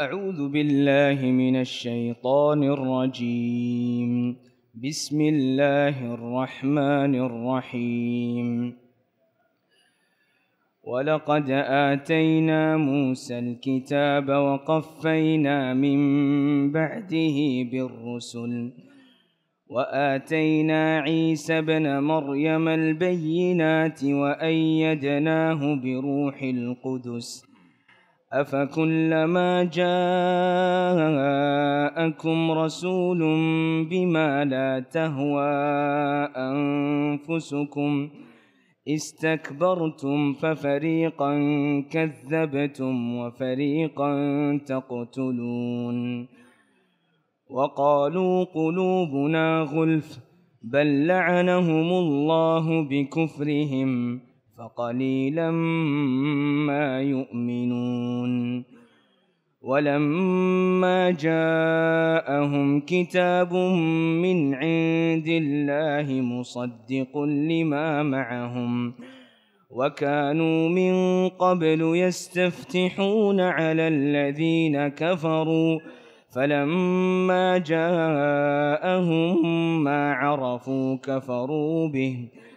أعوذ بالله من الشيطان الرجيم بسم الله الرحمن الرحيم ولقد آتينا موسى الكتاب وقفينا من بعده بالرسل وآتينا عيسى بن مريم البينات وأيدناه بروح القدس أفكلما جاءكم رسول بما لا تهوى أنفسكم استكبرتم ففريقا كذبتم وفريقا تقتلون وقالوا قلوبنا غلف بل لعنهم الله بكفرهم فقليلا ما يؤمنون ولما جاءهم كتاب من عند الله مصدق لما معهم وكانوا من قبل يستفتحون على الذين كفروا فلما جاءهم ما عرفوا كفروا به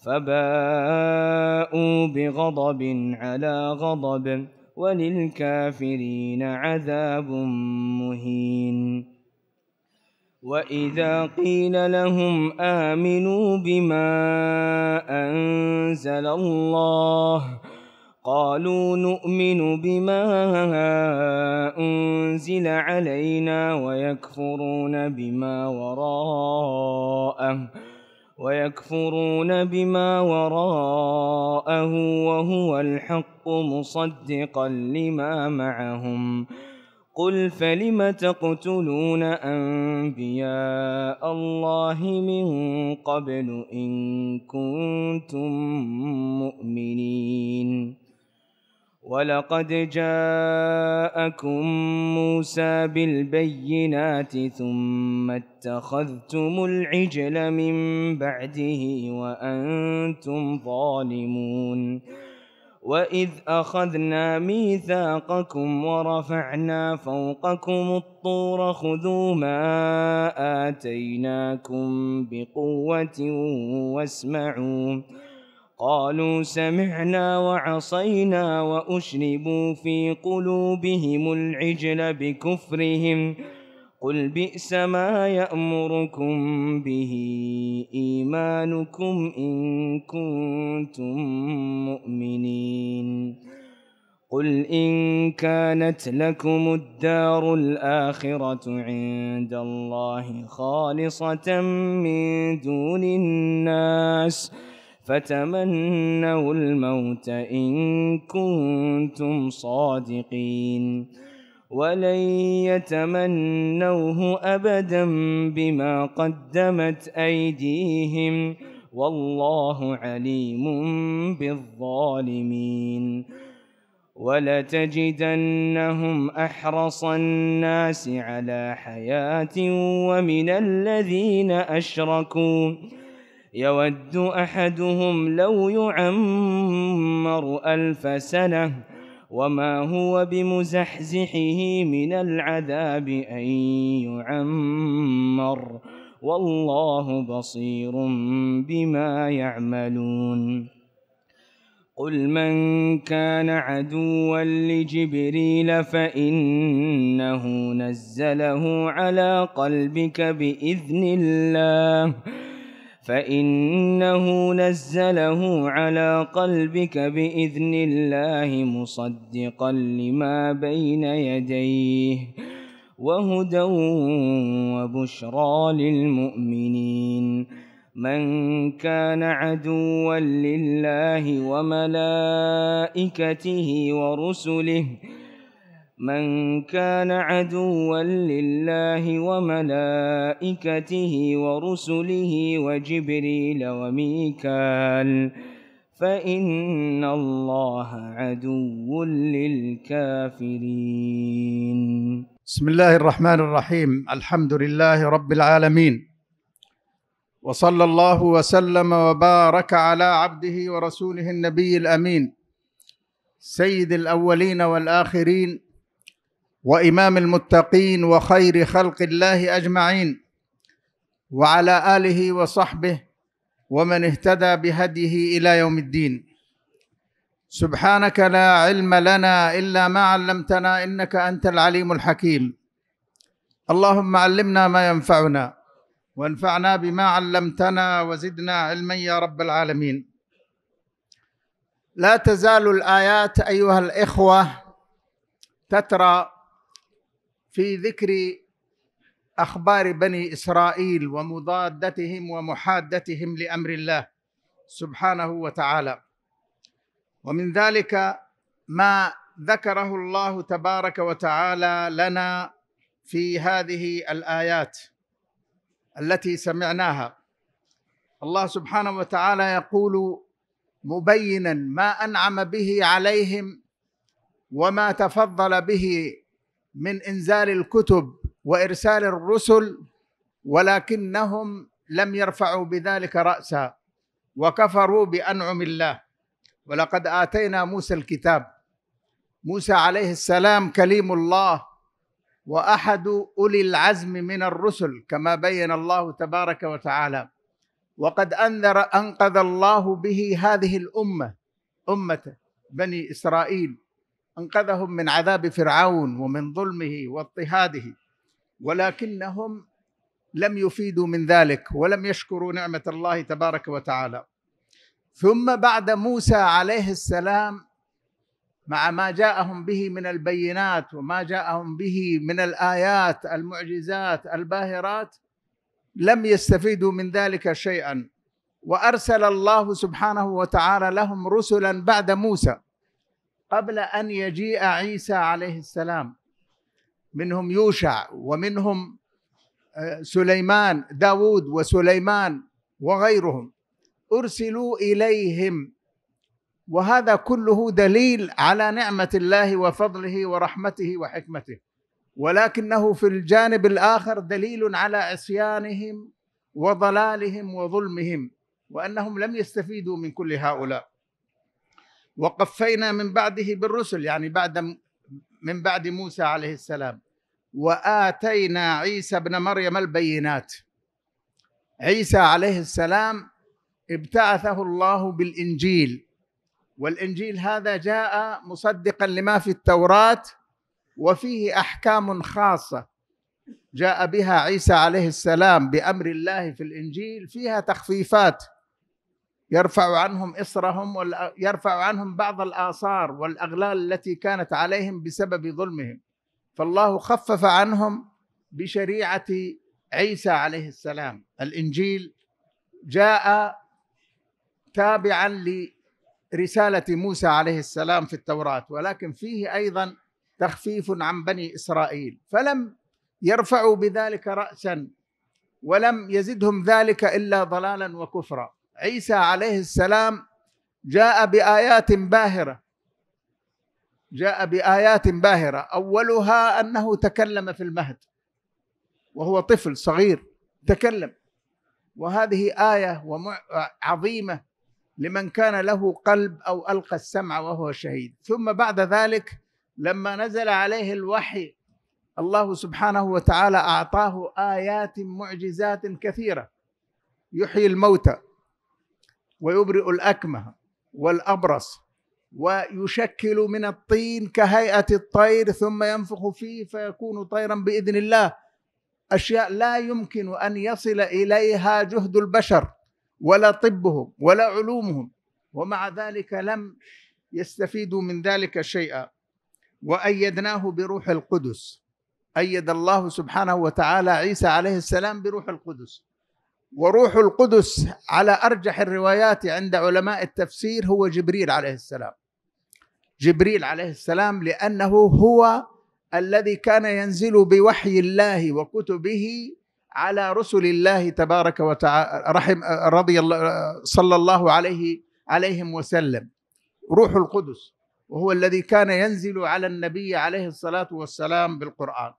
فباءوا بغضب على غضب وللكافرين عذاب مهين وإذا قيل لهم آمنوا بما أنزل الله قالوا نؤمن بما أنزل علينا ويكفرون بما وراءه ويكفرون بما وراءه وهو الحق مصدقا لما معهم قل فلم تقتلون أنبياء الله من قبل إن كنتم مؤمنين ولقد جاءكم موسى بالبينات ثم اتخذتم العجل من بعده وأنتم ظالمون وإذ أخذنا ميثاقكم ورفعنا فوقكم الطور خذوا ما آتيناكم بقوة واسمعوا قالوا سمعنا وعصينا وأشربوا في قلوبهم العجل بكفرهم قل بئس ما يأمركم به إيمانكم إن كنتم مؤمنين قل إن كانت لكم الدار الآخرة عند الله خالصة من دون الناس ۖ فتمنوا الموت إن كنتم صادقين ولن يتمنوه أبدا بما قدمت أيديهم والله عليم بالظالمين ولتجدنهم أحرص الناس على حياة ومن الذين أشركوا يود أحدهم لو يعمر ألف سنة وما هو بمزحزحه من العذاب أن يعمر والله بصير بما يعملون قل من كان عدوا لجبريل فإنه نزله على قلبك بإذن الله فإنه نزله على قلبك بإذن الله مصدقا لما بين يديه وهدى وبشرى للمؤمنين من كان عدوا لله وملائكته ورسله من كان عدوا لله وملائكته ورسله وجبريل وميكال فإن الله عدو للكافرين بسم الله الرحمن الرحيم الحمد لله رب العالمين وصلى الله وسلم وبارك على عبده ورسوله النبي الأمين سيد الأولين والآخرين وامام المتقين وخير خلق الله اجمعين وعلى اله وصحبه ومن اهتدى بهديه الى يوم الدين سبحانك لا علم لنا الا ما علمتنا انك انت العليم الحكيم اللهم علمنا ما ينفعنا وانفعنا بما علمتنا وزدنا علما يا رب العالمين لا تزال الايات ايها الاخوه تترى في ذكر اخبار بني اسرائيل ومضادتهم ومحادتهم لامر الله سبحانه وتعالى ومن ذلك ما ذكره الله تبارك وتعالى لنا في هذه الايات التي سمعناها الله سبحانه وتعالى يقول مبينا ما انعم به عليهم وما تفضل به من انزال الكتب وارسال الرسل ولكنهم لم يرفعوا بذلك راسا وكفروا بانعم الله ولقد اتينا موسى الكتاب موسى عليه السلام كليم الله واحد اولي العزم من الرسل كما بين الله تبارك وتعالى وقد انذر انقذ الله به هذه الامه امه بني اسرائيل انقذهم من عذاب فرعون ومن ظلمه واضطهاده ولكنهم لم يفيدوا من ذلك ولم يشكروا نعمه الله تبارك وتعالى ثم بعد موسى عليه السلام مع ما جاءهم به من البينات وما جاءهم به من الايات المعجزات الباهرات لم يستفيدوا من ذلك شيئا وارسل الله سبحانه وتعالى لهم رسلا بعد موسى قبل ان يجيء عيسى عليه السلام منهم يوشع ومنهم آه، سليمان داود وسليمان وغيرهم ارسلوا اليهم وهذا كله دليل على نعمه الله وفضله ورحمته وحكمته ولكنه في الجانب الاخر دليل على عصيانهم وضلالهم وظلمهم وانهم لم يستفيدوا من كل هؤلاء وقفينا من بعده بالرسل يعني بعد من بعد موسى عليه السلام واتينا عيسى ابن مريم البينات عيسى عليه السلام ابتعثه الله بالانجيل والانجيل هذا جاء مصدقا لما في التوراه وفيه احكام خاصه جاء بها عيسى عليه السلام بامر الله في الانجيل فيها تخفيفات يرفع عنهم إصرهم ويرفع عنهم بعض الآثار والأغلال التي كانت عليهم بسبب ظلمهم فالله خفف عنهم بشريعة عيسى عليه السلام الإنجيل جاء تابعا لرسالة موسى عليه السلام في التوراة ولكن فيه أيضا تخفيف عن بني إسرائيل فلم يرفعوا بذلك رأسا ولم يزدهم ذلك إلا ضلالا وكفرا عيسى عليه السلام جاء بايات باهره جاء بايات باهره اولها انه تكلم في المهد وهو طفل صغير تكلم وهذه ايه عظيمه لمن كان له قلب او القى السمع وهو شهيد ثم بعد ذلك لما نزل عليه الوحي الله سبحانه وتعالى اعطاه ايات معجزات كثيره يحيي الموتى ويبرئ الأكمه والأبرص ويشكل من الطين كهيئة الطير ثم ينفخ فيه فيكون طيرا بإذن الله أشياء لا يمكن أن يصل إليها جهد البشر ولا طبهم ولا علومهم ومع ذلك لم يستفيدوا من ذلك شيئا وأيدناه بروح القدس أيد الله سبحانه وتعالى عيسى عليه السلام بروح القدس وروح القدس على ارجح الروايات عند علماء التفسير هو جبريل عليه السلام جبريل عليه السلام لانه هو الذي كان ينزل بوحي الله وكتبه على رسل الله تبارك وتعالى رحم رضي الله صلى الله عليه عليهم وسلم روح القدس وهو الذي كان ينزل على النبي عليه الصلاه والسلام بالقران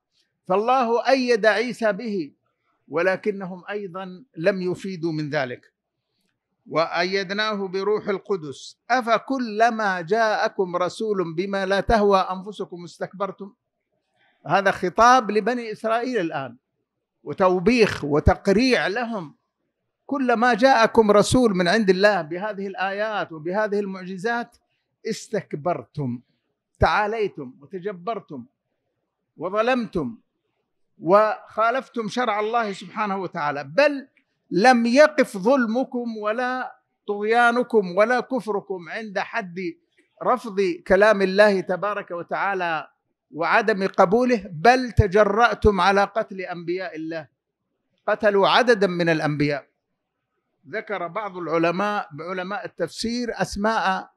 فالله ايد عيسى به ولكنهم ايضا لم يفيدوا من ذلك وايدناه بروح القدس افكلما جاءكم رسول بما لا تهوى انفسكم استكبرتم هذا خطاب لبني اسرائيل الان وتوبيخ وتقريع لهم كلما جاءكم رسول من عند الله بهذه الايات وبهذه المعجزات استكبرتم تعاليتم وتجبرتم وظلمتم وخالفتم شرع الله سبحانه وتعالى بل لم يقف ظلمكم ولا طغيانكم ولا كفركم عند حد رفض كلام الله تبارك وتعالى وعدم قبوله بل تجرأتم على قتل انبياء الله قتلوا عددا من الانبياء ذكر بعض العلماء علماء التفسير اسماء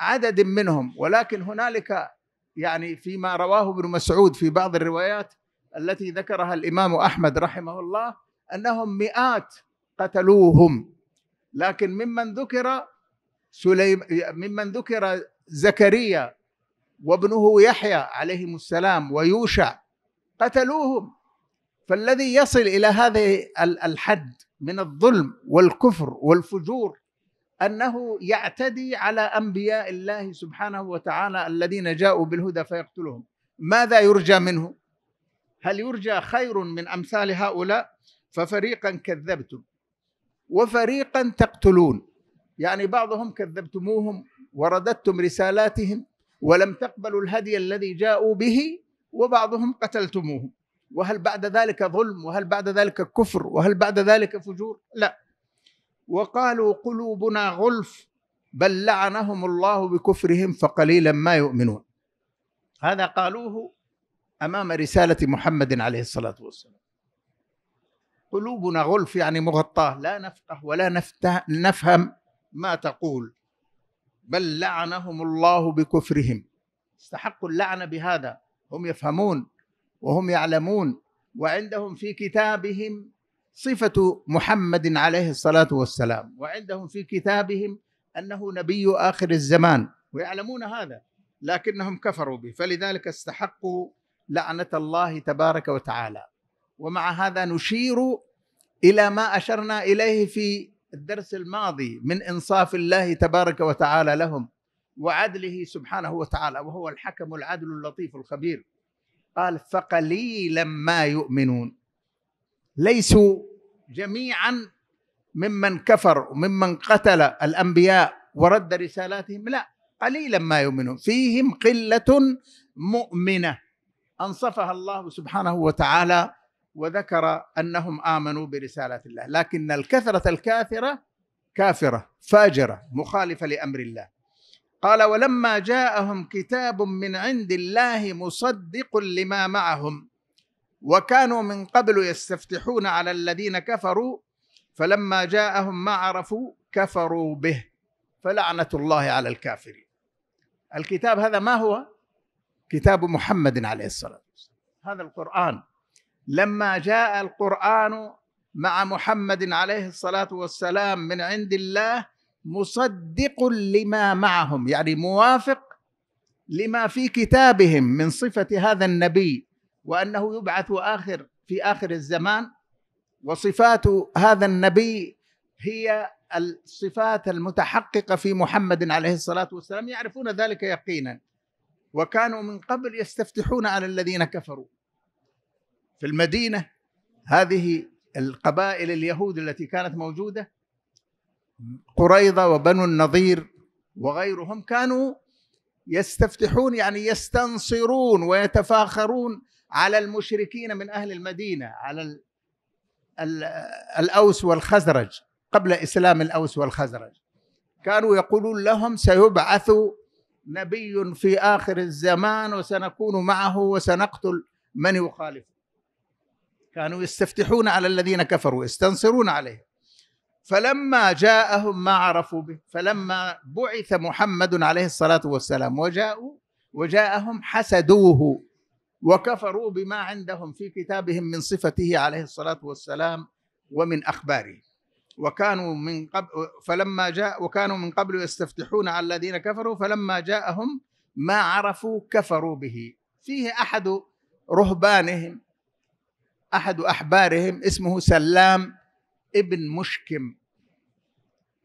عدد منهم ولكن هنالك يعني فيما رواه ابن مسعود في بعض الروايات التي ذكرها الامام احمد رحمه الله انهم مئات قتلوهم لكن ممن ذكر سليم ممن ذكر زكريا وابنه يحيى عليهم السلام ويوشع قتلوهم فالذي يصل الى هذا الحد من الظلم والكفر والفجور انه يعتدي على انبياء الله سبحانه وتعالى الذين جاءوا بالهدى فيقتلهم ماذا يرجى منه هل يرجى خير من امثال هؤلاء ففريقا كذبتم وفريقا تقتلون يعني بعضهم كذبتموهم ورددتم رسالاتهم ولم تقبلوا الهدي الذي جاءوا به وبعضهم قتلتموهم وهل بعد ذلك ظلم وهل بعد ذلك كفر وهل بعد ذلك فجور لا وقالوا قلوبنا غلف بل لعنهم الله بكفرهم فقليلا ما يؤمنون هذا قالوه امام رساله محمد عليه الصلاه والسلام قلوبنا غلف يعني مغطاه لا نفقه ولا نفهم ما تقول بل لعنهم الله بكفرهم استحقوا اللعنه بهذا هم يفهمون وهم يعلمون وعندهم في كتابهم صفه محمد عليه الصلاه والسلام وعندهم في كتابهم انه نبي اخر الزمان ويعلمون هذا لكنهم كفروا به فلذلك استحقوا لعنة الله تبارك وتعالى ومع هذا نشير إلى ما أشرنا إليه في الدرس الماضي من إنصاف الله تبارك وتعالى لهم وعدله سبحانه وتعالى وهو الحكم العدل اللطيف الخبير قال فقليلا ما يؤمنون ليسوا جميعا ممن كفر وممن قتل الانبياء ورد رسالاتهم لا قليلا ما يؤمنون فيهم قله مؤمنه انصفها الله سبحانه وتعالى وذكر انهم امنوا برساله الله لكن الكثره الكافره كافره فاجره مخالفه لامر الله قال ولما جاءهم كتاب من عند الله مصدق لما معهم وكانوا من قبل يستفتحون على الذين كفروا فلما جاءهم ما عرفوا كفروا به فلعنه الله على الكافرين الكتاب هذا ما هو كتاب محمد عليه الصلاة والسلام هذا القرآن لما جاء القرآن مع محمد عليه الصلاة والسلام من عند الله مصدق لما معهم يعني موافق لما في كتابهم من صفة هذا النبي وأنه يبعث آخر في آخر الزمان وصفات هذا النبي هي الصفات المتحققة في محمد عليه الصلاة والسلام يعرفون ذلك يقينا وكانوا من قبل يستفتحون على الذين كفروا في المدينه هذه القبائل اليهود التي كانت موجوده قريضه وبنو النضير وغيرهم كانوا يستفتحون يعني يستنصرون ويتفاخرون على المشركين من اهل المدينه على الاوس والخزرج قبل اسلام الاوس والخزرج كانوا يقولون لهم سيبعث نبي في آخر الزمان وسنكون معه وسنقتل من يخالفه كانوا يستفتحون على الذين كفروا يستنصرون عليه فلما جاءهم ما عرفوا به فلما بعث محمد عليه الصلاة والسلام وجاءوا وجاءهم حسدوه وكفروا بما عندهم في كتابهم من صفته عليه الصلاة والسلام ومن أخباره وكانوا من قبل فلما جاء وكانوا من قبل يستفتحون على الذين كفروا فلما جاءهم ما عرفوا كفروا به فيه احد رهبانهم احد احبارهم اسمه سلام ابن مشكم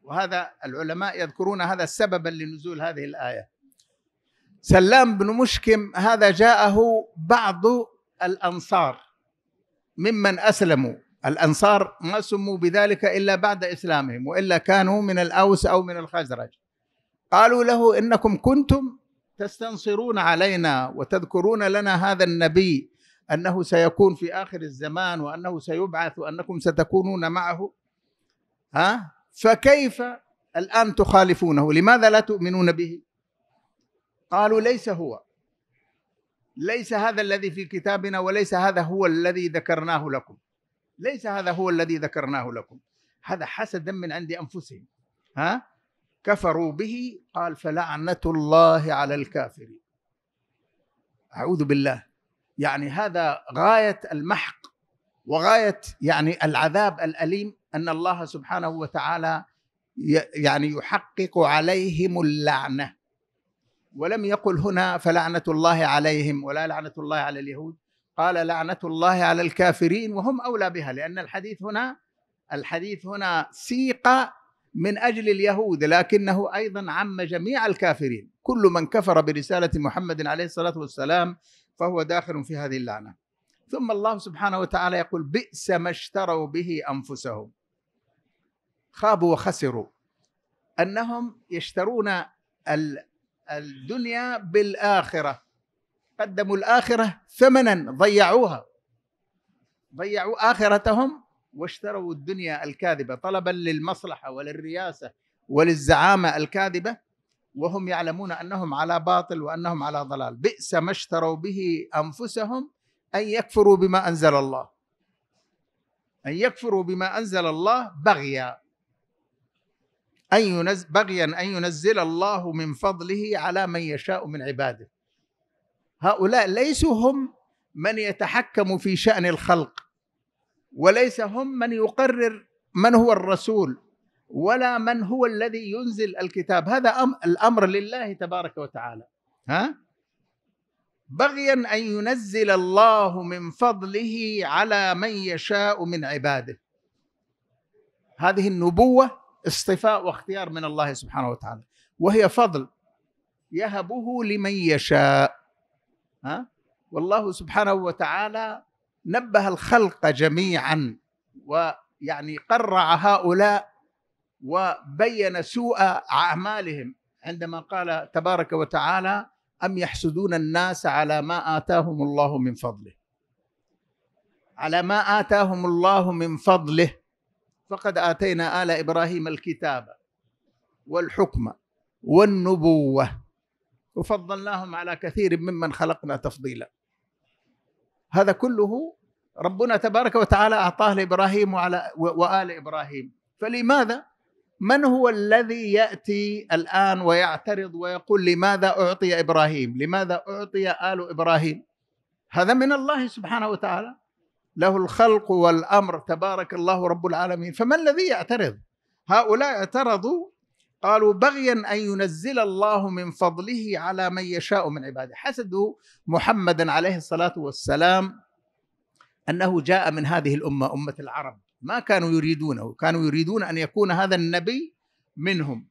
وهذا العلماء يذكرون هذا سببا لنزول هذه الايه سلام بن مشكم هذا جاءه بعض الانصار ممن اسلموا الأنصار ما سموا بذلك إلا بعد إسلامهم وإلا كانوا من الأوس أو من الخزرج قالوا له إنكم كنتم تستنصرون علينا وتذكرون لنا هذا النبي أنه سيكون في آخر الزمان وأنه سيبعث وأنكم ستكونون معه ها فكيف الآن تخالفونه لماذا لا تؤمنون به قالوا ليس هو ليس هذا الذي في كتابنا وليس هذا هو الذي ذكرناه لكم ليس هذا هو الذي ذكرناه لكم هذا حسدا من عند أنفسهم ها كفروا به قال فلعنة الله على الكافرين أعوذ بالله يعني هذا غاية المحق وغاية يعني العذاب الأليم أن الله سبحانه وتعالى يعني يحقق عليهم اللعنة ولم يقل هنا فلعنة الله عليهم ولا لعنة الله على اليهود قال لعنة الله على الكافرين وهم أولى بها لأن الحديث هنا الحديث هنا سيق من أجل اليهود لكنه أيضا عم جميع الكافرين كل من كفر برسالة محمد عليه الصلاة والسلام فهو داخل في هذه اللعنة ثم الله سبحانه وتعالى يقول بئس ما اشتروا به أنفسهم خابوا وخسروا أنهم يشترون الدنيا بالآخرة قدموا الآخرة ثمنا ضيعوها ضيعوا آخرتهم واشتروا الدنيا الكاذبة طلبا للمصلحة وللرياسة وللزعامة الكاذبة وهم يعلمون أنهم على باطل وأنهم على ضلال بئس ما اشتروا به أنفسهم أن يكفروا بما أنزل الله أن يكفروا بما أنزل الله بغيا أن ينزل بغيا أن ينزل الله من فضله على من يشاء من عباده هؤلاء ليسوا هم من يتحكم في شأن الخلق وليس هم من يقرر من هو الرسول ولا من هو الذي ينزل الكتاب هذا الأمر لله تبارك وتعالى ها بغيا أن ينزل الله من فضله على من يشاء من عباده هذه النبوة اصطفاء واختيار من الله سبحانه وتعالى وهي فضل يهبه لمن يشاء ها والله سبحانه وتعالى نبه الخلق جميعا ويعني قرع هؤلاء وبين سوء اعمالهم عندما قال تبارك وتعالى ام يحسدون الناس على ما اتاهم الله من فضله على ما اتاهم الله من فضله فقد اتينا ال ابراهيم الكتاب والحكمه والنبوه وفضلناهم على كثير ممن خلقنا تفضيلا هذا كله ربنا تبارك وتعالى اعطاه لابراهيم وعلى وال ابراهيم فلماذا من هو الذي ياتي الان ويعترض ويقول لماذا اعطي ابراهيم لماذا اعطي ال ابراهيم هذا من الله سبحانه وتعالى له الخلق والامر تبارك الله رب العالمين فما الذي يعترض هؤلاء اعترضوا قالوا بغيا أن ينزل الله من فضله على من يشاء من عباده حسدوا محمدا عليه الصلاة والسلام أنه جاء من هذه الأمة أمة العرب ما كانوا يريدونه كانوا يريدون أن يكون هذا النبي منهم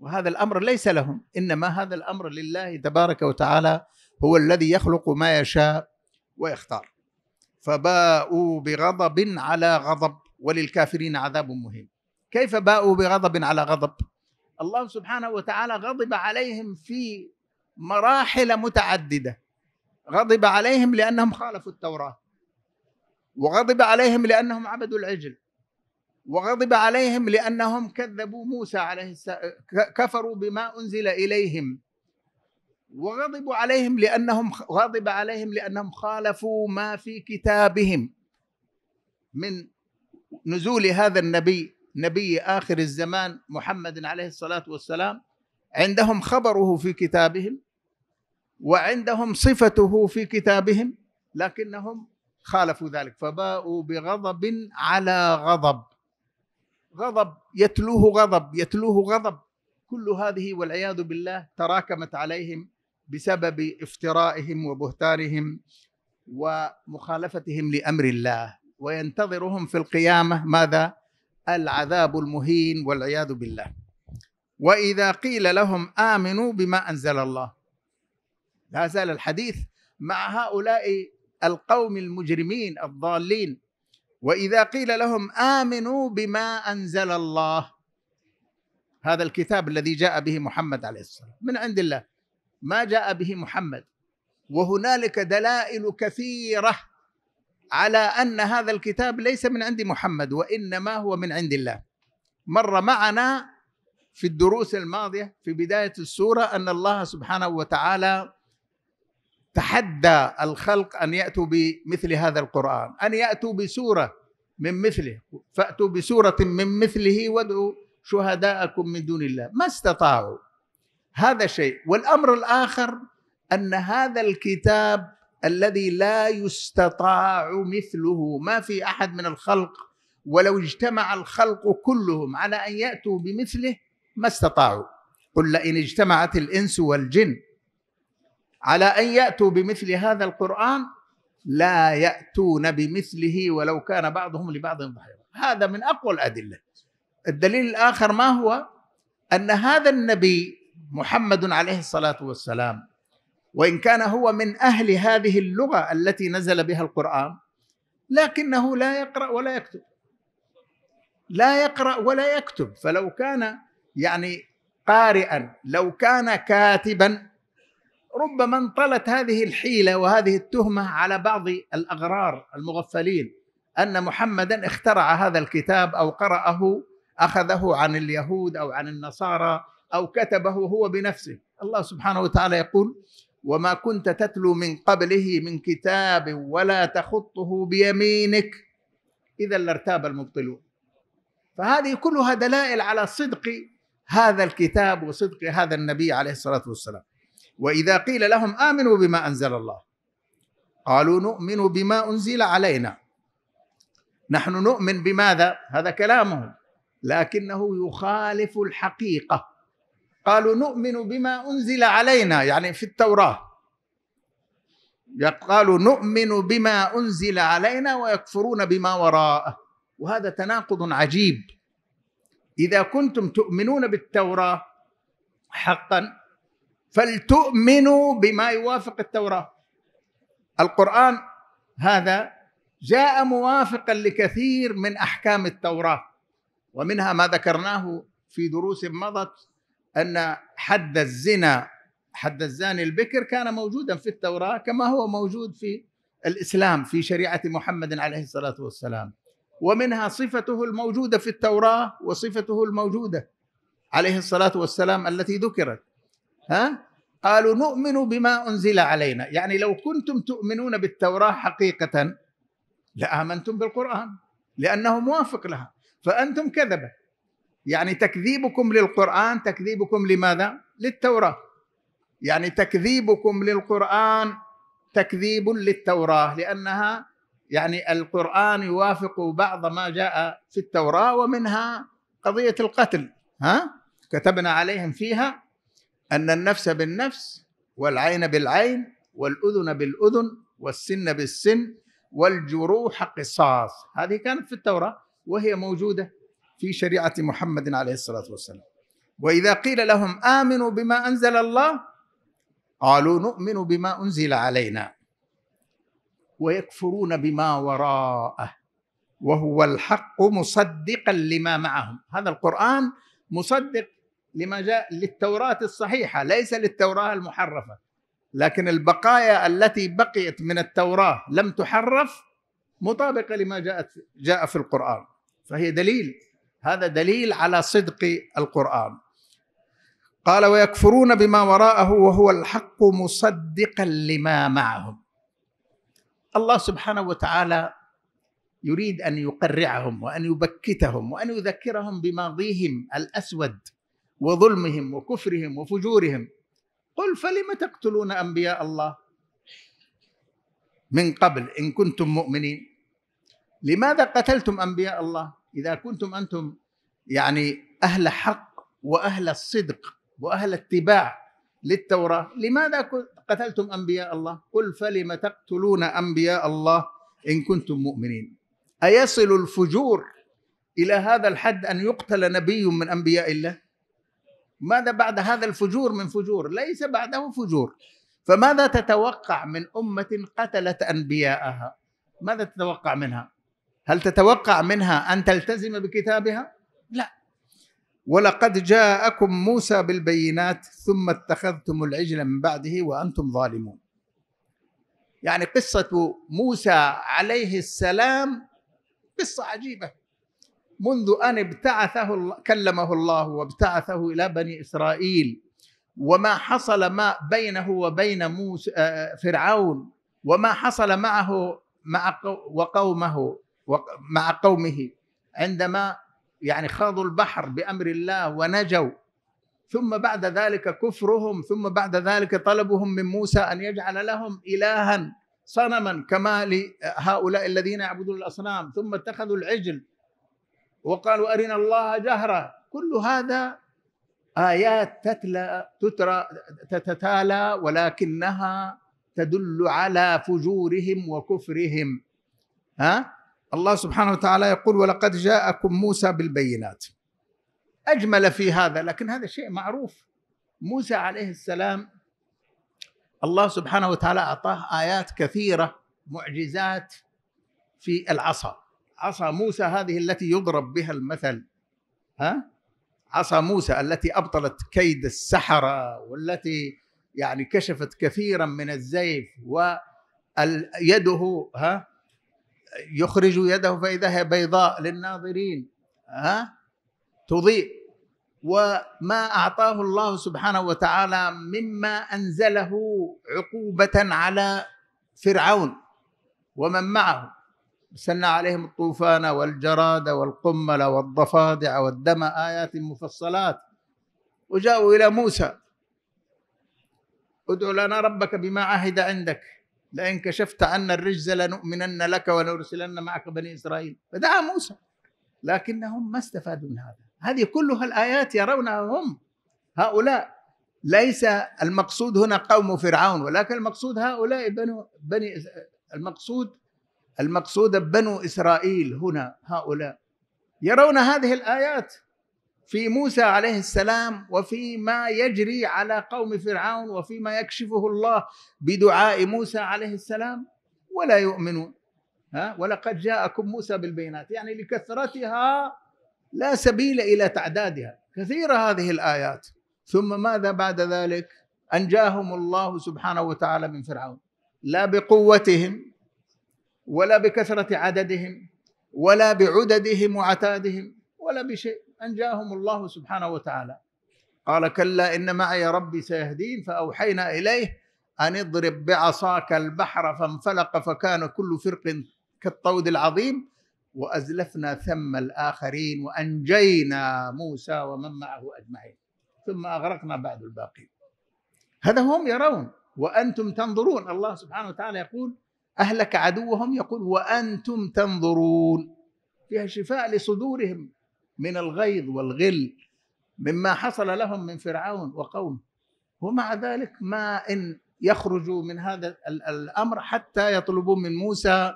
وهذا الأمر ليس لهم إنما هذا الأمر لله تبارك وتعالى هو الذي يخلق ما يشاء ويختار فباءوا بغضب على غضب وللكافرين عذاب مهين كيف باءوا بغضب على غضب الله سبحانه وتعالى غضب عليهم في مراحل متعدده غضب عليهم لانهم خالفوا التوراه وغضب عليهم لانهم عبدوا العجل وغضب عليهم لانهم كذبوا موسى عليه السلام كفروا بما انزل اليهم وغضبوا عليهم لانهم غضب عليهم لانهم خالفوا ما في كتابهم من نزول هذا النبي نبي آخر الزمان محمد عليه الصلاة والسلام عندهم خبره في كتابهم وعندهم صفته في كتابهم لكنهم خالفوا ذلك فباءوا بغضب على غضب غضب يتلوه غضب يتلوه غضب كل هذه والعياذ بالله تراكمت عليهم بسبب افترائهم وبهتانهم ومخالفتهم لامر الله وينتظرهم في القيامه ماذا؟ العذاب المهين والعياذ بالله واذا قيل لهم امنوا بما انزل الله لا زال الحديث مع هؤلاء القوم المجرمين الضالين واذا قيل لهم امنوا بما انزل الله هذا الكتاب الذي جاء به محمد عليه الصلاه من عند الله ما جاء به محمد وهنالك دلائل كثيره على ان هذا الكتاب ليس من عند محمد وانما هو من عند الله مر معنا في الدروس الماضيه في بدايه السوره ان الله سبحانه وتعالى تحدى الخلق ان ياتوا بمثل هذا القران ان ياتوا بسوره من مثله فاتوا بسوره من مثله وادعوا شهداءكم من دون الله ما استطاعوا هذا شيء والامر الاخر ان هذا الكتاب الذي لا يستطاع مثله ما في احد من الخلق ولو اجتمع الخلق كلهم على ان ياتوا بمثله ما استطاعوا قل لئن اجتمعت الانس والجن على ان ياتوا بمثل هذا القران لا ياتون بمثله ولو كان بعضهم لبعض ظهيرا هذا من اقوى الادله الدليل الاخر ما هو ان هذا النبي محمد عليه الصلاه والسلام وان كان هو من اهل هذه اللغه التي نزل بها القران لكنه لا يقرا ولا يكتب لا يقرا ولا يكتب فلو كان يعني قارئا لو كان كاتبا ربما انطلت هذه الحيله وهذه التهمه على بعض الاغرار المغفلين ان محمدا اخترع هذا الكتاب او قراه اخذه عن اليهود او عن النصارى او كتبه هو بنفسه الله سبحانه وتعالى يقول وما كنت تتلو من قبله من كتاب ولا تخطه بيمينك اذا لارتاب المبطلون فهذه كلها دلائل على صدق هذا الكتاب وصدق هذا النبي عليه الصلاه والسلام واذا قيل لهم امنوا بما انزل الله قالوا نؤمن بما انزل علينا نحن نؤمن بماذا هذا كلامهم لكنه يخالف الحقيقه قالوا نؤمن بما أنزل علينا يعني في التوراة قالوا نؤمن بما أنزل علينا ويكفرون بما وراءه وهذا تناقض عجيب إذا كنتم تؤمنون بالتوراة حقا فلتؤمنوا بما يوافق التوراة القرآن هذا جاء موافقا لكثير من أحكام التوراة ومنها ما ذكرناه في دروس مضت ان حد الزنا حد الزاني البكر كان موجودا في التوراه كما هو موجود في الاسلام في شريعه محمد عليه الصلاه والسلام ومنها صفته الموجوده في التوراه وصفته الموجوده عليه الصلاه والسلام التي ذكرت ها قالوا نؤمن بما انزل علينا يعني لو كنتم تؤمنون بالتوراه حقيقه لامنتم بالقران لانه موافق لها فانتم كذبه يعني تكذيبكم للقرآن تكذيبكم لماذا؟ للتوراة يعني تكذيبكم للقرآن تكذيب للتوراة لأنها يعني القرآن يوافق بعض ما جاء في التوراة ومنها قضية القتل ها؟ كتبنا عليهم فيها أن النفس بالنفس والعين بالعين والأذن بالأذن والسن بالسن والجروح قصاص هذه كانت في التوراة وهي موجودة في شريعة محمد عليه الصلاة والسلام وإذا قيل لهم آمنوا بما أنزل الله قالوا نؤمن بما أنزل علينا ويكفرون بما وراءه وهو الحق مصدقا لما معهم هذا القرآن مصدق لما جاء للتوراة الصحيحة ليس للتوراة المحرفة لكن البقايا التي بقيت من التوراة لم تحرف مطابقة لما جاءت جاء في القرآن فهي دليل هذا دليل على صدق القرآن قال ويكفرون بما وراءه وهو الحق مصدقا لما معهم الله سبحانه وتعالى يريد ان يقرعهم وان يبكتهم وان يذكرهم بماضيهم الاسود وظلمهم وكفرهم وفجورهم قل فلم تقتلون انبياء الله من قبل ان كنتم مؤمنين لماذا قتلتم انبياء الله إذا كنتم أنتم يعني أهل حق وأهل الصدق وأهل اتباع للتوراة لماذا قتلتم أنبياء الله قل فلم تقتلون أنبياء الله إن كنتم مؤمنين أيصل الفجور إلى هذا الحد أن يقتل نبي من أنبياء الله ماذا بعد هذا الفجور من فجور ليس بعده فجور فماذا تتوقع من أمة قتلت أنبياءها ماذا تتوقع منها هل تتوقع منها ان تلتزم بكتابها لا ولقد جاءكم موسى بالبينات ثم اتخذتم العجل من بعده وانتم ظالمون يعني قصه موسى عليه السلام قصه عجيبه منذ ان ابتعثه الله كلمه الله وابتعثه الى بني اسرائيل وما حصل ما بينه وبين موسى آه، فرعون وما حصل معه مع وقومه مع قومه عندما يعني خاضوا البحر بأمر الله ونجوا ثم بعد ذلك كفرهم ثم بعد ذلك طلبهم من موسى أن يجعل لهم إلها صنما كما لهؤلاء الذين يعبدون الأصنام ثم اتخذوا العجل وقالوا أرنا الله جهرة كل هذا آيات تتلى تترى تتتالى ولكنها تدل على فجورهم وكفرهم ها الله سبحانه وتعالى يقول ولقد جاءكم موسى بالبينات أجمل في هذا لكن هذا شيء معروف موسى عليه السلام الله سبحانه وتعالى أعطاه آيات كثيرة معجزات في العصا عصا موسى هذه التي يضرب بها المثل ها عصا موسى التي أبطلت كيد السحرة والتي يعني كشفت كثيرا من الزيف ويده ها يخرج يده فإذا هي بيضاء للناظرين ها تضيء وما أعطاه الله سبحانه وتعالى مما أنزله عقوبة على فرعون ومن معه سن عليهم الطوفان والجراد والقمل والضفادع والدم آيات مفصلات وجاءوا إلى موسى ادع لنا ربك بما عهد عندك لئن كشفت عنا الرجز لنؤمنن لك ولنرسلن معك بني اسرائيل فدعا موسى لكنهم ما استفادوا من هذا هذه كلها الايات يرونها هم هؤلاء ليس المقصود هنا قوم فرعون ولكن المقصود هؤلاء بنو بني المقصود المقصود بنو اسرائيل هنا هؤلاء يرون هذه الايات في موسى عليه السلام وفي ما يجري على قوم فرعون وفيما يكشفه الله بدعاء موسى عليه السلام ولا يؤمنون ها ولقد جاءكم موسى بالبينات يعني لكثرتها لا سبيل الى تعدادها كثيره هذه الايات ثم ماذا بعد ذلك انجاهم الله سبحانه وتعالى من فرعون لا بقوتهم ولا بكثره عددهم ولا بعددهم وعتادهم ولا بشيء أنجاهم الله سبحانه وتعالى قال كلا إن معي ربي سيهدين فأوحينا إليه أن اضرب بعصاك البحر فانفلق فكان كل فرق كالطود العظيم وأزلفنا ثم الآخرين وأنجينا موسى ومن معه أجمعين ثم أغرقنا بعد الباقين هذا هم يرون وأنتم تنظرون الله سبحانه وتعالى يقول أهلك عدوهم يقول وأنتم تنظرون فيها شفاء لصدورهم من الغيظ والغل مما حصل لهم من فرعون وقومه ومع ذلك ما ان يخرجوا من هذا الامر حتى يطلبون من موسى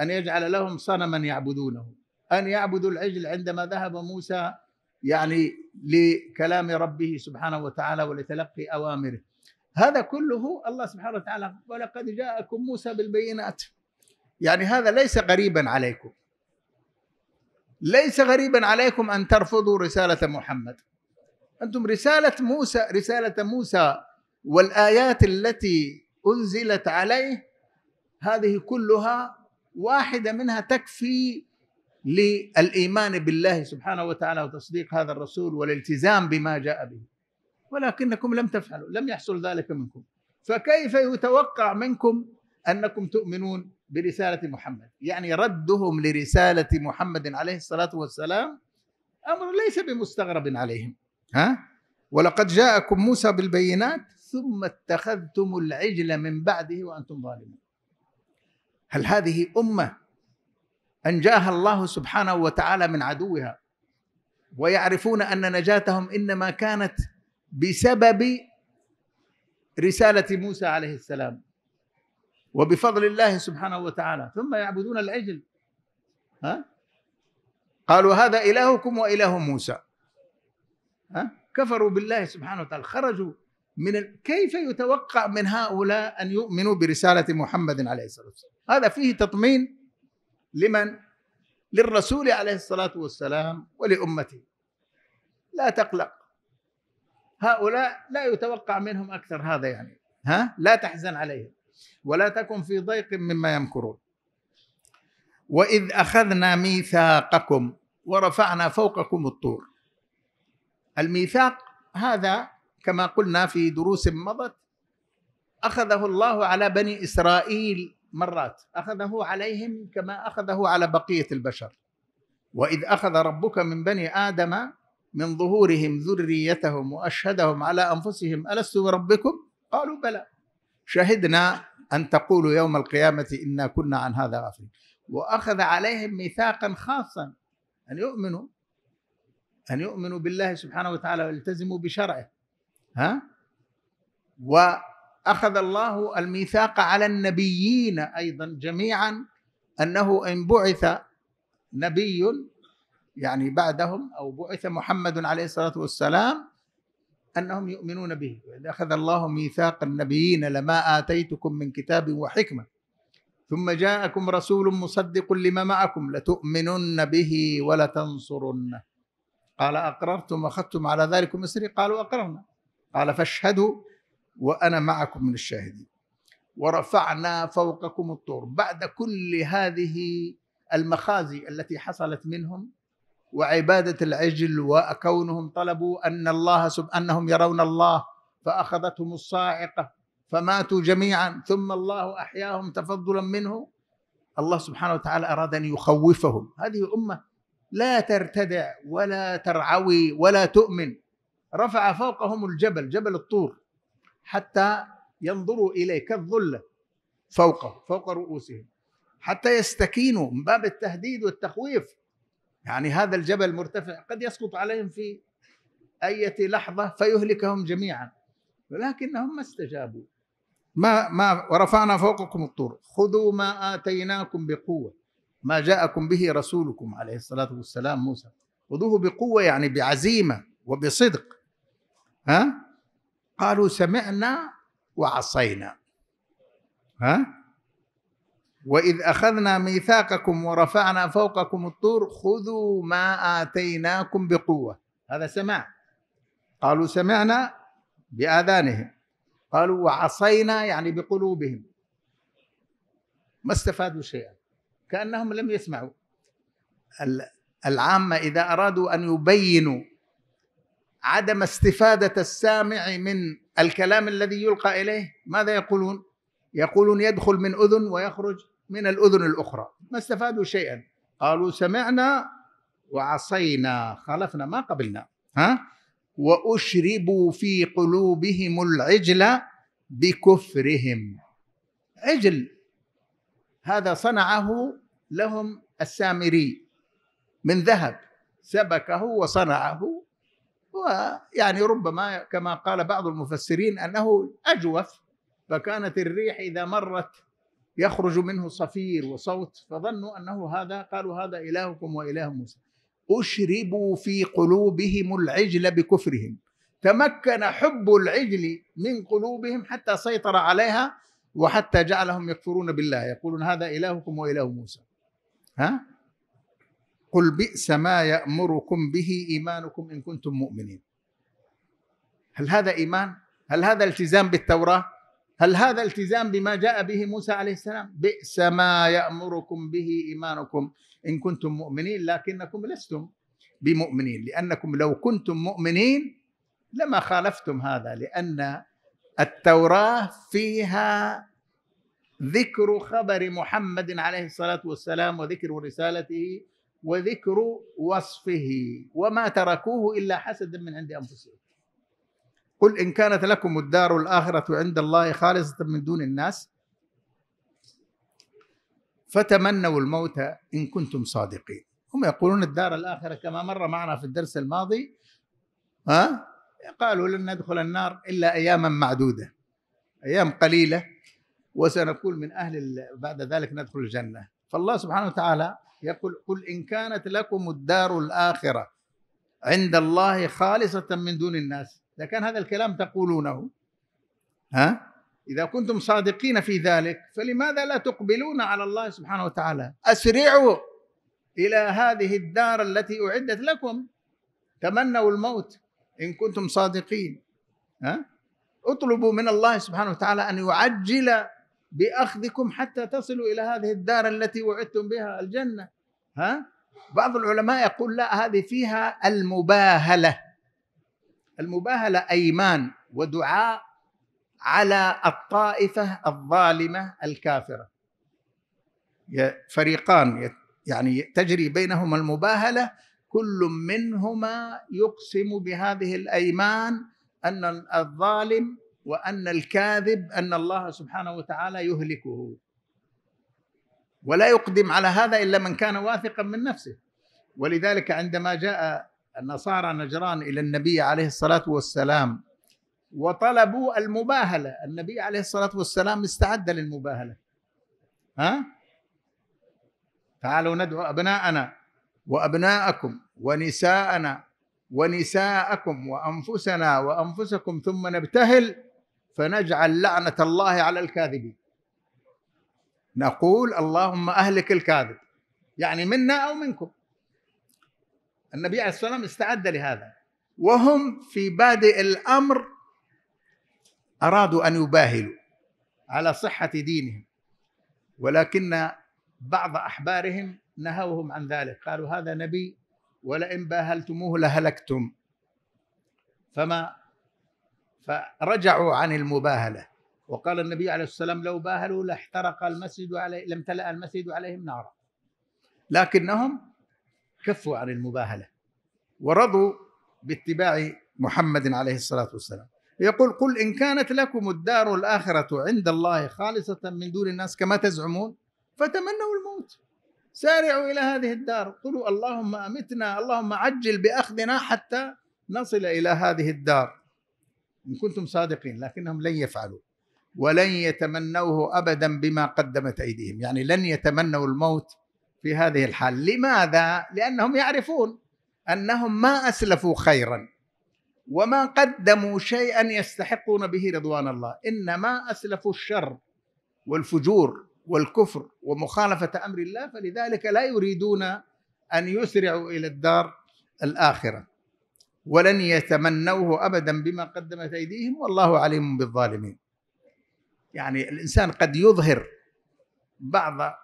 ان يجعل لهم صنما يعبدونه ان يعبدوا العجل عندما ذهب موسى يعني لكلام ربه سبحانه وتعالى ولتلقي اوامره هذا كله الله سبحانه وتعالى ولقد جاءكم موسى بالبينات يعني هذا ليس غريبا عليكم ليس غريبا عليكم ان ترفضوا رساله محمد انتم رساله موسى رساله موسى والايات التي انزلت عليه هذه كلها واحده منها تكفي للايمان بالله سبحانه وتعالى وتصديق هذا الرسول والالتزام بما جاء به ولكنكم لم تفعلوا لم يحصل ذلك منكم فكيف يتوقع منكم انكم تؤمنون برسالة محمد يعني ردهم لرسالة محمد عليه الصلاة والسلام أمر ليس بمستغرب عليهم ها ولقد جاءكم موسى بالبينات ثم اتخذتم العجل من بعده وأنتم ظالمون هل هذه أمة أنجاها الله سبحانه وتعالى من عدوها ويعرفون أن نجاتهم إنما كانت بسبب رسالة موسى عليه السلام وبفضل الله سبحانه وتعالى ثم يعبدون العجل ها قالوا هذا إلهكم وإله موسى ها كفروا بالله سبحانه وتعالى خرجوا من ال... كيف يتوقع من هؤلاء أن يؤمنوا برسالة محمد عليه الصلاة والسلام هذا فيه تطمين لمن للرسول عليه الصلاة والسلام ولأمته لا تقلق هؤلاء لا يتوقع منهم أكثر هذا يعني ها لا تحزن عليهم ولا تكن في ضيق مما يمكرون واذ اخذنا ميثاقكم ورفعنا فوقكم الطور الميثاق هذا كما قلنا في دروس مضت اخذه الله على بني اسرائيل مرات اخذه عليهم كما اخذه على بقيه البشر واذ اخذ ربك من بني ادم من ظهورهم ذريتهم واشهدهم على انفسهم الست بربكم قالوا بلى شهدنا أن تقولوا يوم القيامة إنا كنا عن هذا غافلين وأخذ عليهم ميثاقا خاصا أن يؤمنوا أن يؤمنوا بالله سبحانه وتعالى ويلتزموا بشرعه ها وأخذ الله الميثاق على النبيين أيضا جميعا أنه إن بعث نبي يعني بعدهم أو بعث محمد عليه الصلاة والسلام أنهم يؤمنون به وإذ أخذ الله ميثاق النبيين لما آتيتكم من كتاب وحكمة ثم جاءكم رسول مصدق لما معكم لتؤمنن به ولتنصرنه قال أقررتم وأخذتم على ذلك مصري قالوا أقررنا قال فاشهدوا وأنا معكم من الشاهدين ورفعنا فوقكم الطور بعد كل هذه المخازي التي حصلت منهم وعبادة العجل وكونهم طلبوا أن الله سب أنهم يرون الله فأخذتهم الصاعقة فماتوا جميعا ثم الله أحياهم تفضلا منه الله سبحانه وتعالى أراد أن يخوفهم هذه أمة لا ترتدع ولا ترعوي ولا تؤمن رفع فوقهم الجبل جبل الطور حتى ينظروا إليه كالظلة فوقه فوق رؤوسهم حتى يستكينوا من باب التهديد والتخويف يعني هذا الجبل مرتفع قد يسقط عليهم في أي لحظة فيهلكهم جميعا ولكنهم ما استجابوا ما ما ورفعنا فوقكم الطور خذوا ما آتيناكم بقوة ما جاءكم به رسولكم عليه الصلاة والسلام موسى خذوه بقوة يعني بعزيمة وبصدق ها قالوا سمعنا وعصينا ها واذ اخذنا ميثاقكم ورفعنا فوقكم الطور خذوا ما اتيناكم بقوه هذا سماع قالوا سمعنا باذانهم قالوا وعصينا يعني بقلوبهم ما استفادوا شيئا كانهم لم يسمعوا العامه اذا ارادوا ان يبينوا عدم استفاده السامع من الكلام الذي يلقى اليه ماذا يقولون يقولون يدخل من اذن ويخرج من الأذن الأخرى ما استفادوا شيئا قالوا سمعنا وعصينا خالفنا ما قبلنا ها وأشربوا في قلوبهم العجل بكفرهم عجل هذا صنعه لهم السامري من ذهب سبكه وصنعه ويعني ربما كما قال بعض المفسرين انه اجوف فكانت الريح اذا مرت يخرج منه صفير وصوت فظنوا انه هذا قالوا هذا الهكم واله موسى اشربوا في قلوبهم العجل بكفرهم تمكن حب العجل من قلوبهم حتى سيطر عليها وحتى جعلهم يكفرون بالله يقولون هذا الهكم واله موسى ها قل بئس ما يامركم به ايمانكم ان كنتم مؤمنين هل هذا ايمان هل هذا التزام بالتوراه هل هذا التزام بما جاء به موسى عليه السلام بئس ما يأمركم به إيمانكم إن كنتم مؤمنين لكنكم لستم بمؤمنين لأنكم لو كنتم مؤمنين لما خالفتم هذا لأن التوراة فيها ذكر خبر محمد عليه الصلاة والسلام وذكر رسالته وذكر وصفه وما تركوه إلا حسدا من عند أنفسهم قل إن كانت لكم الدار الآخرة عند الله خالصة من دون الناس فتمنوا الموت إن كنتم صادقين هم يقولون الدار الآخرة كما مر معنا في الدرس الماضي ها قالوا لن ندخل النار إلا أياما معدودة أيام قليلة وسنكون من أهل بعد ذلك ندخل الجنة فالله سبحانه وتعالى يقول قل إن كانت لكم الدار الآخرة عند الله خالصة من دون الناس إذا كان هذا الكلام تقولونه ها إذا كنتم صادقين في ذلك فلماذا لا تقبلون على الله سبحانه وتعالى أسرعوا إلى هذه الدار التي أعدت لكم تمنوا الموت إن كنتم صادقين ها اطلبوا من الله سبحانه وتعالى أن يعجل بأخذكم حتى تصلوا إلى هذه الدار التي وعدتم بها الجنة ها بعض العلماء يقول لا هذه فيها المباهله المباهله ايمان ودعاء على الطائفه الظالمه الكافره فريقان يعني تجري بينهما المباهله كل منهما يقسم بهذه الايمان ان الظالم وان الكاذب ان الله سبحانه وتعالى يهلكه ولا يقدم على هذا الا من كان واثقا من نفسه ولذلك عندما جاء النصارى نجران الى النبي عليه الصلاه والسلام وطلبوا المباهله النبي عليه الصلاه والسلام استعد للمباهله ها تعالوا ندعو ابناءنا وابناءكم ونساءنا ونساءكم وانفسنا وانفسكم ثم نبتهل فنجعل لعنه الله على الكاذبين نقول اللهم اهلك الكاذب يعني منا او منكم النبي عليه الصلاة والسلام استعد لهذا وهم في بادئ الأمر أرادوا أن يباهلوا على صحة دينهم ولكن بعض أحبارهم نهوهم عن ذلك قالوا هذا نبي ولئن باهلتموه لهلكتم فما فرجعوا عن المباهله وقال النبي عليه السلام لو باهلوا لاحترق المسجد عليه لامتلأ المسجد عليهم نارا لكنهم كفوا عن المباهله ورضوا باتباع محمد عليه الصلاه والسلام يقول قل ان كانت لكم الدار الاخره عند الله خالصه من دون الناس كما تزعمون فتمنوا الموت سارعوا الى هذه الدار قلوا اللهم امتنا اللهم عجل باخذنا حتى نصل الى هذه الدار ان كنتم صادقين لكنهم لن يفعلوا ولن يتمنوه ابدا بما قدمت ايديهم يعني لن يتمنوا الموت في هذه الحال لماذا لانهم يعرفون انهم ما اسلفوا خيرا وما قدموا شيئا يستحقون به رضوان الله انما اسلفوا الشر والفجور والكفر ومخالفه امر الله فلذلك لا يريدون ان يسرعوا الى الدار الاخره ولن يتمنوه ابدا بما قدمت ايديهم والله عليم بالظالمين يعني الانسان قد يظهر بعض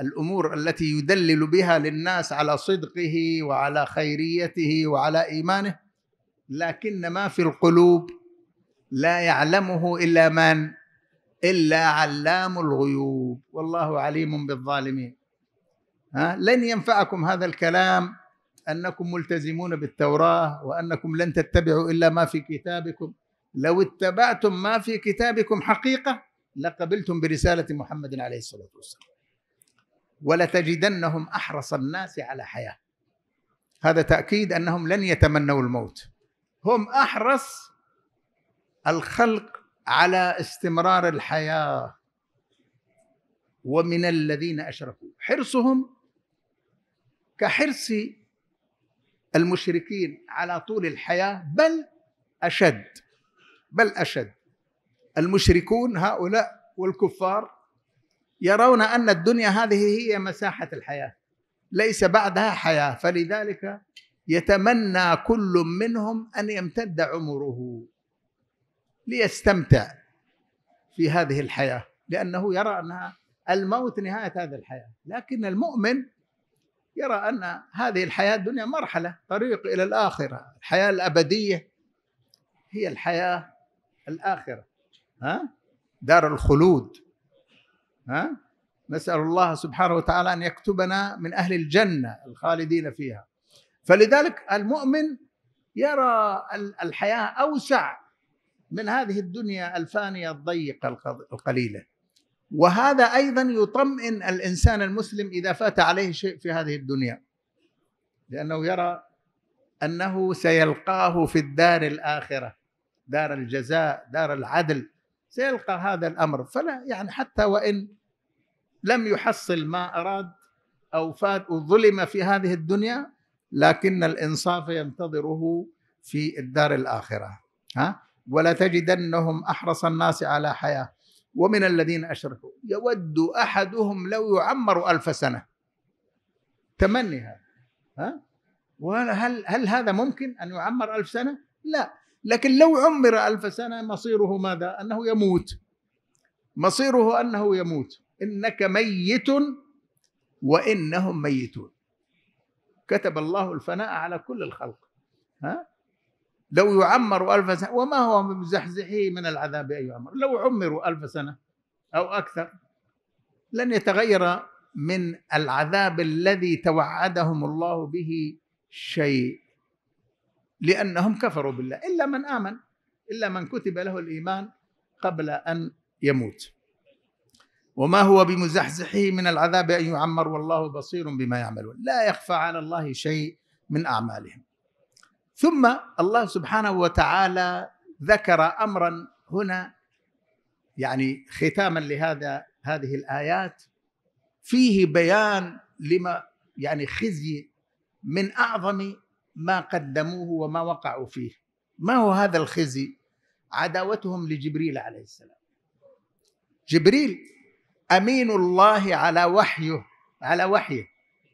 الامور التي يدلل بها للناس على صدقه وعلى خيريته وعلى ايمانه لكن ما في القلوب لا يعلمه الا من الا علام الغيوب والله عليم بالظالمين ها لن ينفعكم هذا الكلام انكم ملتزمون بالتوراه وانكم لن تتبعوا الا ما في كتابكم لو اتبعتم ما في كتابكم حقيقه لقبلتم برساله محمد عليه الصلاه والسلام ولتجدنهم احرص الناس على حياه هذا تاكيد انهم لن يتمنوا الموت هم احرص الخلق على استمرار الحياه ومن الذين اشركوا حرصهم كحرص المشركين على طول الحياه بل اشد بل اشد المشركون هؤلاء والكفار يرون ان الدنيا هذه هي مساحه الحياه ليس بعدها حياه فلذلك يتمنى كل منهم ان يمتد عمره ليستمتع في هذه الحياه لانه يرى انها الموت نهايه هذه الحياه لكن المؤمن يرى ان هذه الحياه الدنيا مرحله طريق الى الاخره الحياه الابديه هي الحياه الاخره ها دار الخلود ها نسأل الله سبحانه وتعالى أن يكتبنا من أهل الجنة الخالدين فيها فلذلك المؤمن يرى الحياة أوسع من هذه الدنيا الفانية الضيقة القليلة وهذا أيضا يطمئن الإنسان المسلم إذا فات عليه شيء في هذه الدنيا لأنه يرى أنه سيلقاه في الدار الآخرة دار الجزاء دار العدل سيلقى هذا الأمر فلا يعني حتى وإن لم يحصل ما أراد أو فات ظلم في هذه الدنيا لكن الإنصاف ينتظره في الدار الآخرة ها ولا تجدنهم أحرص الناس على حياة ومن الذين أشركوا يود أحدهم لو يعمر ألف سنة تمني هذا ها وهل هل هذا ممكن أن يعمر ألف سنة لا لكن لو عمر ألف سنة مصيره ماذا أنه يموت مصيره أنه يموت انك ميت وانهم ميتون كتب الله الفناء على كل الخلق ها لو يعمر ألف سنة وما هو بمزحزحه من العذاب أن يعمر لو عمروا ألف سنة أو أكثر لن يتغير من العذاب الذي توعدهم الله به شيء لأنهم كفروا بالله إلا من آمن إلا من كتب له الإيمان قبل أن يموت وما هو بمزحزحه من العذاب أن يعمر والله بصير بما يعملون لا يخفى على الله شيء من أعمالهم ثم الله سبحانه وتعالى ذكر أمرا هنا يعني ختاما لهذا هذه الآيات فيه بيان لما يعني خزي من أعظم ما قدموه وما وقعوا فيه ما هو هذا الخزي عداوتهم لجبريل عليه السلام جبريل امين الله على وحيه على وحيه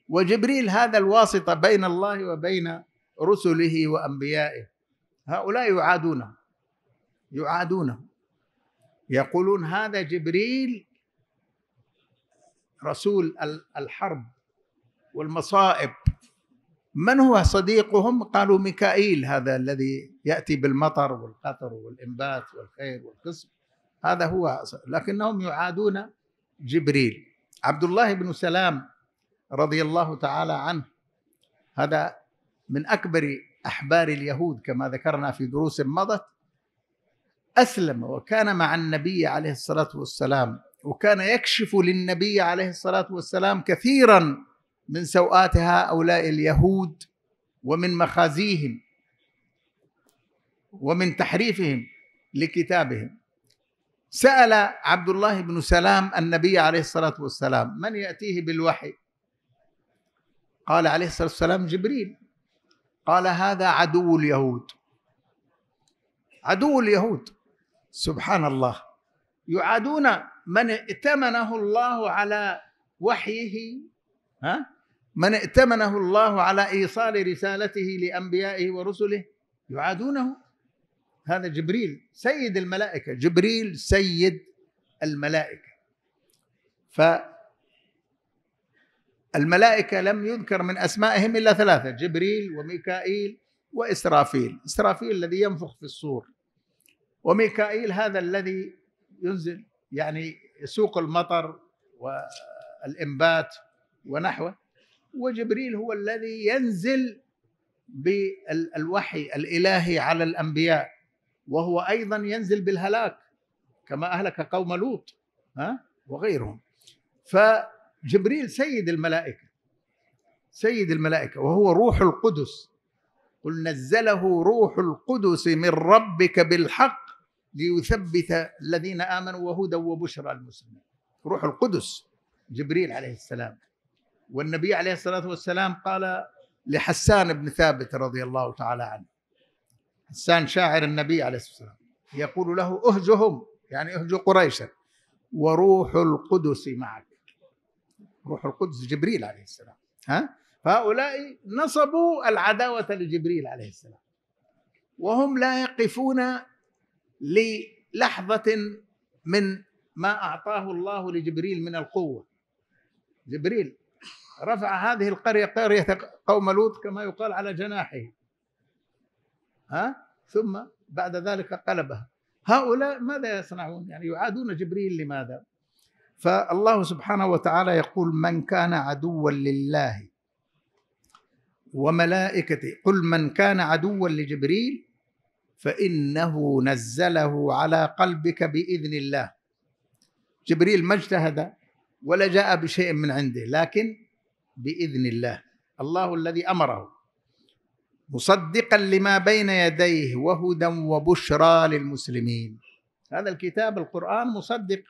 وجبريل هذا الواسطه بين الله وبين رسله وانبيائه هؤلاء يعادونه يعادونه يقولون هذا جبريل رسول الحرب والمصائب من هو صديقهم قالوا ميكائيل هذا الذي ياتي بالمطر والقطر والانبات والخير والقسم هذا هو لكنهم يعادون جبريل عبد الله بن سلام رضي الله تعالى عنه هذا من اكبر احبار اليهود كما ذكرنا في دروس مضت اسلم وكان مع النبي عليه الصلاه والسلام وكان يكشف للنبي عليه الصلاه والسلام كثيرا من سوءات هؤلاء اليهود ومن مخازيهم ومن تحريفهم لكتابهم سأل عبد الله بن سلام النبي عليه الصلاة والسلام من يأتيه بالوحي قال عليه الصلاة والسلام جبريل قال هذا عدو اليهود عدو اليهود سبحان الله يعادون من ائتمنه الله على وحيه ها من ائتمنه الله على ايصال رسالته لانبيائه ورسله يعادونه هذا جبريل سيد الملائكة جبريل سيد الملائكة فالملائكة لم يذكر من أسمائهم إلا ثلاثة جبريل وميكائيل وإسرافيل إسرافيل الذي ينفخ في الصور وميكائيل هذا الذي ينزل يعني يسوق المطر والإنبات ونحوه وجبريل هو الذي ينزل بالوحي الإلهي على الأنبياء وهو أيضا ينزل بالهلاك كما أهلك قوم لوط ها وغيرهم فجبريل سيد الملائكة سيد الملائكة وهو روح القدس قل نزله روح القدس من ربك بالحق ليثبت الذين آمنوا وهدى وبشرى المسلمين روح القدس جبريل عليه السلام والنبي عليه الصلاة والسلام قال لحسان بن ثابت رضي الله تعالى عنه حسان شاعر النبي عليه الصلاة والسلام يقول له اهجهم يعني اهجوا قريشا وروح القدس معك روح القدس جبريل عليه السلام ها هؤلاء نصبوا العداوة لجبريل عليه السلام وهم لا يقفون للحظة من ما أعطاه الله لجبريل من القوة جبريل رفع هذه القرية قرية قوم لوط كما يقال على جناحه ها ثم بعد ذلك قلبها هؤلاء ماذا يصنعون يعني يعادون جبريل لماذا فالله سبحانه وتعالى يقول من كان عدوا لله وملائكته قل من كان عدوا لجبريل فإنه نزله على قلبك بإذن الله جبريل ما اجتهد ولا جاء بشيء من عنده لكن بإذن الله الله الذي أمره مصدقا لما بين يديه وهدى وبشرى للمسلمين هذا الكتاب القرآن مصدق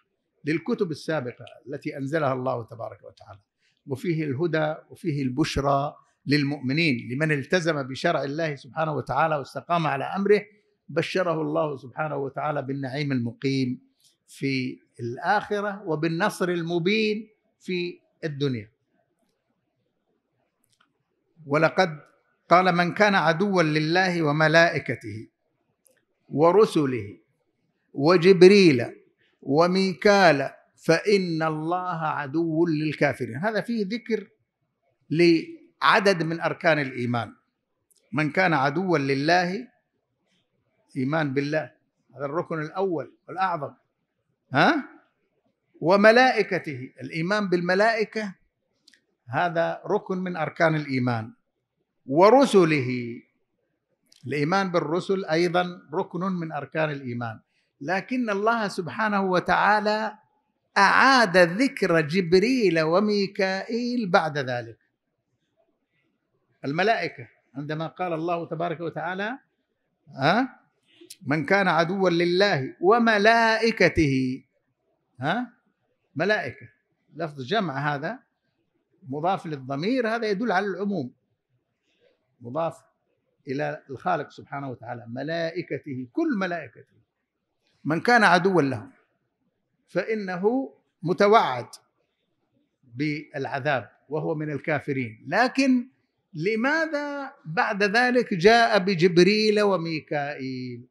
للكتب السابقة التي أنزلها الله تبارك وتعالى وفيه الهدى وفيه البشرى للمؤمنين لمن التزم بشرع الله سبحانه وتعالى واستقام على أمره بشره الله سبحانه وتعالى بالنعيم المقيم في الآخرة وبالنصر المبين في الدنيا ولقد قال من كان عدوا لله وملائكته ورسله وجبريل وميكال فإن الله عدو للكافرين هذا فيه ذكر لعدد من أركان الإيمان من كان عدوا لله إيمان بالله هذا الركن الأول والأعظم ها وملائكته الإيمان بالملائكة هذا ركن من أركان الإيمان ورسله الايمان بالرسل ايضا ركن من اركان الايمان لكن الله سبحانه وتعالى اعاد ذكر جبريل وميكائيل بعد ذلك الملائكه عندما قال الله تبارك وتعالى ها من كان عدوا لله وملائكته ها ملائكه لفظ جمع هذا مضاف للضمير هذا يدل على العموم مضاف إلى الخالق سبحانه وتعالى ملائكته كل ملائكته من كان عدوا لهم فإنه متوعد بالعذاب وهو من الكافرين لكن لماذا بعد ذلك جاء بجبريل وميكائيل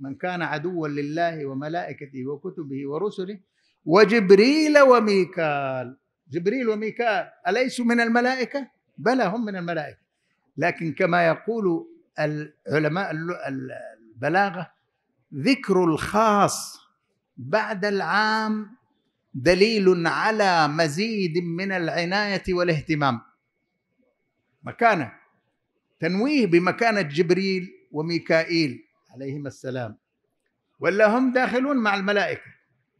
من كان عدوا لله وملائكته وكتبه ورسله وجبريل وميكال جبريل وميكال أليسوا من الملائكة؟ بلى هم من الملائكة لكن كما يقول العلماء البلاغه ذكر الخاص بعد العام دليل على مزيد من العنايه والاهتمام مكانه تنويه بمكانه جبريل وميكائيل عليهما السلام ولا هم داخلون مع الملائكه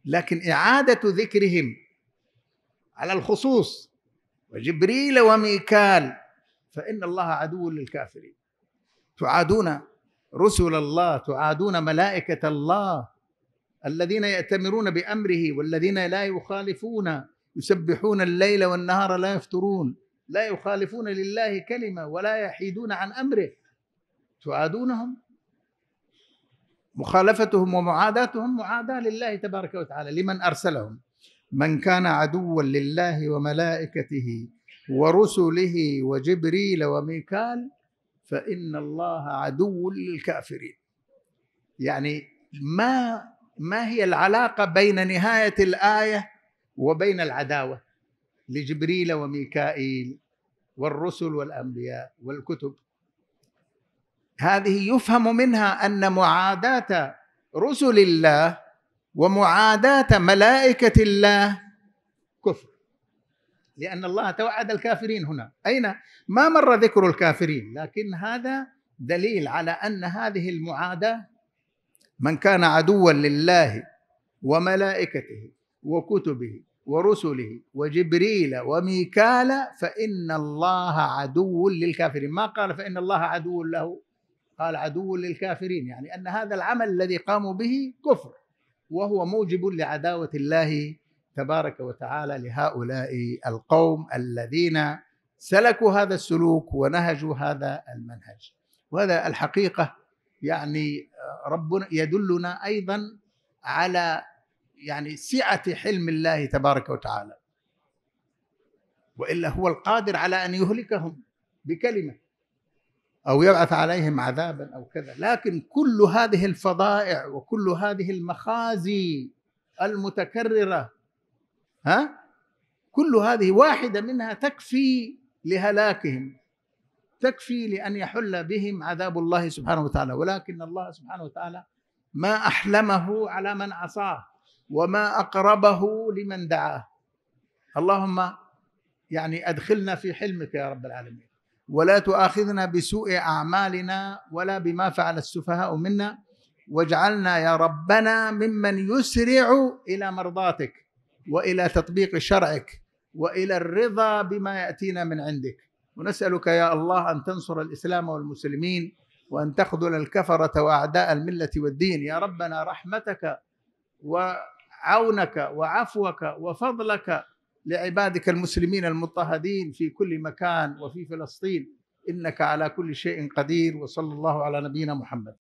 لكن اعاده ذكرهم على الخصوص وجبريل وميكال فإن الله عدو للكافرين تعادون رسل الله تعادون ملائكة الله الذين يأتمرون بأمره والذين لا يخالفون يسبحون الليل والنهار لا يفترون لا يخالفون لله كلمة ولا يحيدون عن أمره تعادونهم مخالفتهم ومعاداتهم معاداة لله تبارك وتعالى لمن أرسلهم من كان عدوا لله وملائكته ورسله وجبريل وميكال فإن الله عدو للكافرين يعني ما ما هي العلاقة بين نهاية الآية وبين العداوة لجبريل وميكائيل والرسل والأنبياء والكتب هذه يفهم منها أن معاداة رسل الله ومعاداة ملائكة الله كفر لأن الله توعد الكافرين هنا أين ما مر ذكر الكافرين لكن هذا دليل على أن هذه المعاداة من كان عدوا لله وملائكته وكتبه ورسله وجبريل وميكال فإن الله عدو للكافرين ما قال فإن الله عدو له قال عدو للكافرين يعني أن هذا العمل الذي قاموا به كفر وهو موجب لعداوة الله تبارك وتعالى لهؤلاء القوم الذين سلكوا هذا السلوك ونهجوا هذا المنهج وهذا الحقيقه يعني ربنا يدلنا ايضا على يعني سعه حلم الله تبارك وتعالى والا هو القادر على ان يهلكهم بكلمه او يبعث عليهم عذابا او كذا لكن كل هذه الفضائع وكل هذه المخازي المتكرره ها كل هذه واحدة منها تكفي لهلاكهم تكفي لأن يحل بهم عذاب الله سبحانه وتعالى ولكن الله سبحانه وتعالى ما أحلمه على من عصاه وما أقربه لمن دعاه اللهم يعني أدخلنا في حلمك يا رب العالمين ولا تؤاخذنا بسوء أعمالنا ولا بما فعل السفهاء منا واجعلنا يا ربنا ممن يسرع إلى مرضاتك والى تطبيق شرعك والى الرضا بما ياتينا من عندك ونسالك يا الله ان تنصر الاسلام والمسلمين وان تخذل الكفره واعداء المله والدين يا ربنا رحمتك وعونك وعفوك وفضلك لعبادك المسلمين المضطهدين في كل مكان وفي فلسطين انك على كل شيء قدير وصلى الله على نبينا محمد